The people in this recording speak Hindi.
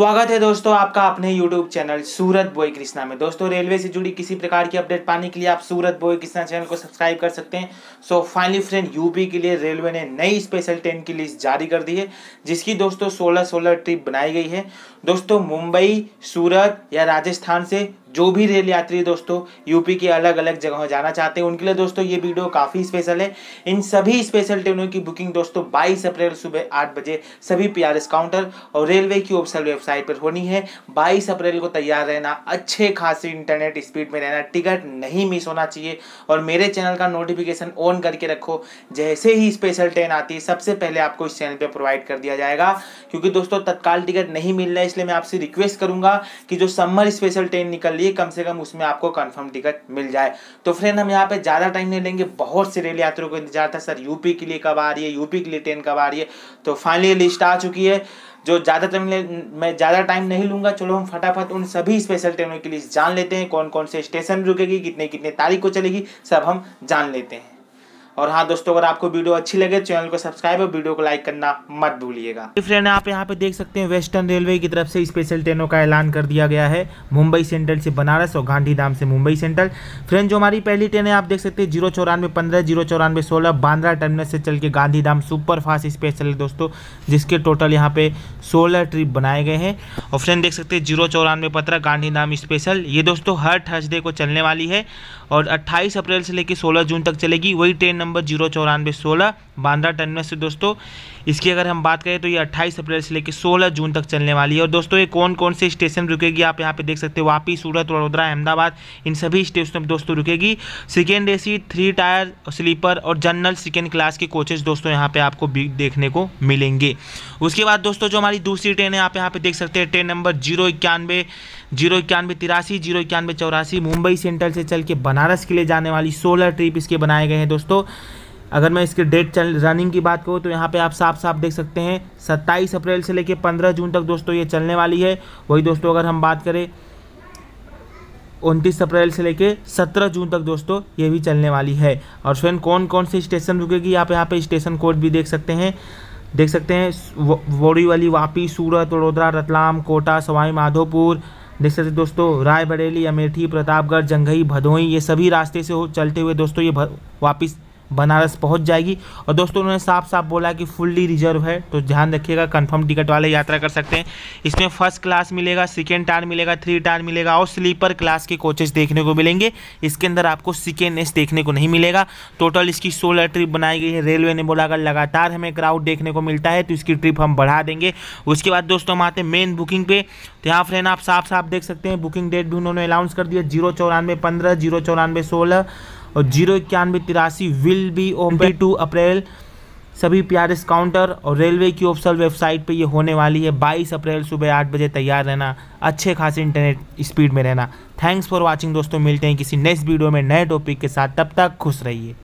स्वागत है दोस्तों आपका अपने YouTube चैनल सूरत बोई कृष्णा में दोस्तों रेलवे से जुड़ी किसी प्रकार की अपडेट पाने के लिए आप सूरत बोई कृष्णा चैनल को सब्सक्राइब कर सकते हैं सो फाइनली फ्रेंड यूपी के लिए रेलवे ने नई स्पेशल ट्रेन की लिस्ट जारी कर दी है जिसकी दोस्तों 16 सोलह ट्रिप बनाई गई है दोस्तों मुंबई सूरत या राजस्थान से जो भी रेल यात्री दोस्तों यूपी के अलग अलग जगहों जाना चाहते हैं उनके लिए दोस्तों ये वीडियो काफ़ी स्पेशल है इन सभी स्पेशल ट्रेनों की बुकिंग दोस्तों 22 अप्रैल सुबह आठ बजे सभी पीआरएस काउंटर और रेलवे की ऑफिसल वेबसाइट पर होनी है 22 अप्रैल को तैयार रहना अच्छे खासे इंटरनेट स्पीड में रहना टिकट नहीं मिस होना चाहिए और मेरे चैनल का नोटिफिकेशन ऑन करके रखो जैसे ही स्पेशल ट्रेन आती है सबसे पहले आपको इस चैनल पर प्रोवाइड कर दिया जाएगा क्योंकि दोस्तों तत्काल टिकट नहीं मिल रहा है इसलिए मैं आपसे रिक्वेस्ट करूंगा कि जो समर स्पेशल ट्रेन निकल चलिए कम से कम उसमें आपको कंफर्म टिकट मिल जाए तो फ्रेंड हम यहाँ पे ज़्यादा टाइम नहीं लेंगे बहुत से रेल यात्रियों को इंतजार था सर यूपी के लिए कब आ रही है यूपी के लिए ट्रेन कब आ रही है तो फाइनली लिस्ट आ चुकी है जो ज़्यादा टाइम मैं ज़्यादा टाइम नहीं लूँगा चलो हम फटाफट उन सभी स्पेशल ट्रेनों की लिस्ट जान लेते हैं कौन कौन से स्टेशन रुकेगी कितने कितने तारीख को चलेगी सब हम जान लेते हैं और हाँ दोस्तों अगर आपको वीडियो अच्छी लगे तो चैनल को सब्सक्राइब और वीडियो को लाइक करना मत भूलिएगा फ्रेंड आप यहाँ पे देख सकते हैं वेस्टर्न रेलवे की तरफ से स्पेशल ट्रेनों का ऐलान कर दिया गया है मुंबई सेंट्रल से बनारस और गांधी से मुंबई सेंट्रल फ्रेंड जो हमारी पहली ट्रेन है आप देख सकते हैं जीरो चौरानवे पंद्रह जीरो चौरानवे सोलह बांद्रा टर्मिनल से चल के गांधीधाम सुपर फास्ट स्पेशल है दोस्तों जिसके टोटल यहाँ पे सोलह ट्रिप बनाए गए हैं और फ्रेंड देख सकते हैं जीरो चौरानवे पंद्रह धाम स्पेशल ये दोस्तों हर थर्सडे को चलने वाली है और अट्ठाईस अप्रैल से लेकर सोलह जून तक चलेगी वही ट्रेन नंबर नंबर जीरो चौरानवे सोलह बांद्रा टर्मिनस से दोस्तों इसकी अगर हम बात करें तो ये अट्ठाईस अप्रैल से लेकर सोलह जून तक चलने वाली है और दोस्तों ये कौन कौन से स्टेशन रुकेगी आप यहाँ पे देख सकते हो वापी सूरत वडोदरा अहमदाबाद इन सभी स्टेशनों पर दोस्तों रुकेगी second A three tier sleeper और जनरल सेकेंड क्लास के कोचेज दोस्तों यहाँ पे आपको देखने को मिलेंगे उसके बाद दोस्तों जो हमारी दूसरी ट्रेन है आप यहाँ पे देख सकते हैं ट्रेन नंबर जीरो इक्यानवे जीरो इक्यानवे तिरासी जीरो इक्यानवे चौरासी मुंबई सेंट्रल से चल के बनारस के लिए जाने वाली सोलह ट्रिप इसके बनाए गए हैं दोस्तों अगर मैं इसके डेट चल रनिंग की बात करूँ तो यहाँ पे आप साफ साफ देख सकते हैं 27 अप्रैल से लेकर 15 जून तक दोस्तों ये चलने वाली है वही दोस्तों अगर हम बात करें उनतीस अप्रैल से लेके 17 जून तक दोस्तों ये भी चलने वाली है और फ्रेंड कौन कौन से स्टेशन रुकेगी आप यहाँ पे स्टेशन कोड भी देख सकते हैं देख सकते हैं बोरीवली वापी सूरत वडोदरा रतलाम कोटा सवाई माधोपुर देख सकते दोस्तों रायबरेली अमेठी प्रतापगढ़ जंघई भदोई ये सभी रास्ते से हो चलते हुए दोस्तों ये वापस बनारस पहुंच जाएगी और दोस्तों उन्होंने साफ साफ बोला कि फुल्ली रिजर्व है तो ध्यान रखिएगा कंफर्म टिकट वाले यात्रा कर सकते हैं इसमें फर्स्ट क्लास मिलेगा सेकेंड टायर मिलेगा थ्री टायर मिलेगा और स्लीपर क्लास के कोचेज देखने को मिलेंगे इसके अंदर आपको सेकेंड एस देखने को नहीं मिलेगा टोटल इसकी सोलह ट्रिप बनाई गई है रेलवे ने बोला अगर लगातार हमें क्राउड देखने को मिलता है तो इसकी ट्रिप हम बढ़ा देंगे उसके बाद दोस्तों हम आते हैं मेन बुकिंग पे तो यहाँ फ्रेन आप साफ साफ देख सकते हैं बुकिंग डेट भी उन्होंने अनाउंस कर दिया जीरो चौरानवे पंद्रह जीरो चौरानवे सोलह और जीरो इक्यानवे तिरासी will be open two April सभी प्यारे काउंटर और रेलवे की ऑफिसल वेबसाइट पे ये होने वाली है बाईस अप्रैल सुबह आठ बजे तैयार रहना अच्छे खासे इंटरनेट स्पीड में रहना थैंक्स फॉर वॉचिंग दोस्तों मिलते हैं किसी नेक्स्ट वीडियो में नए टॉपिक के साथ तब तक खुश रहिए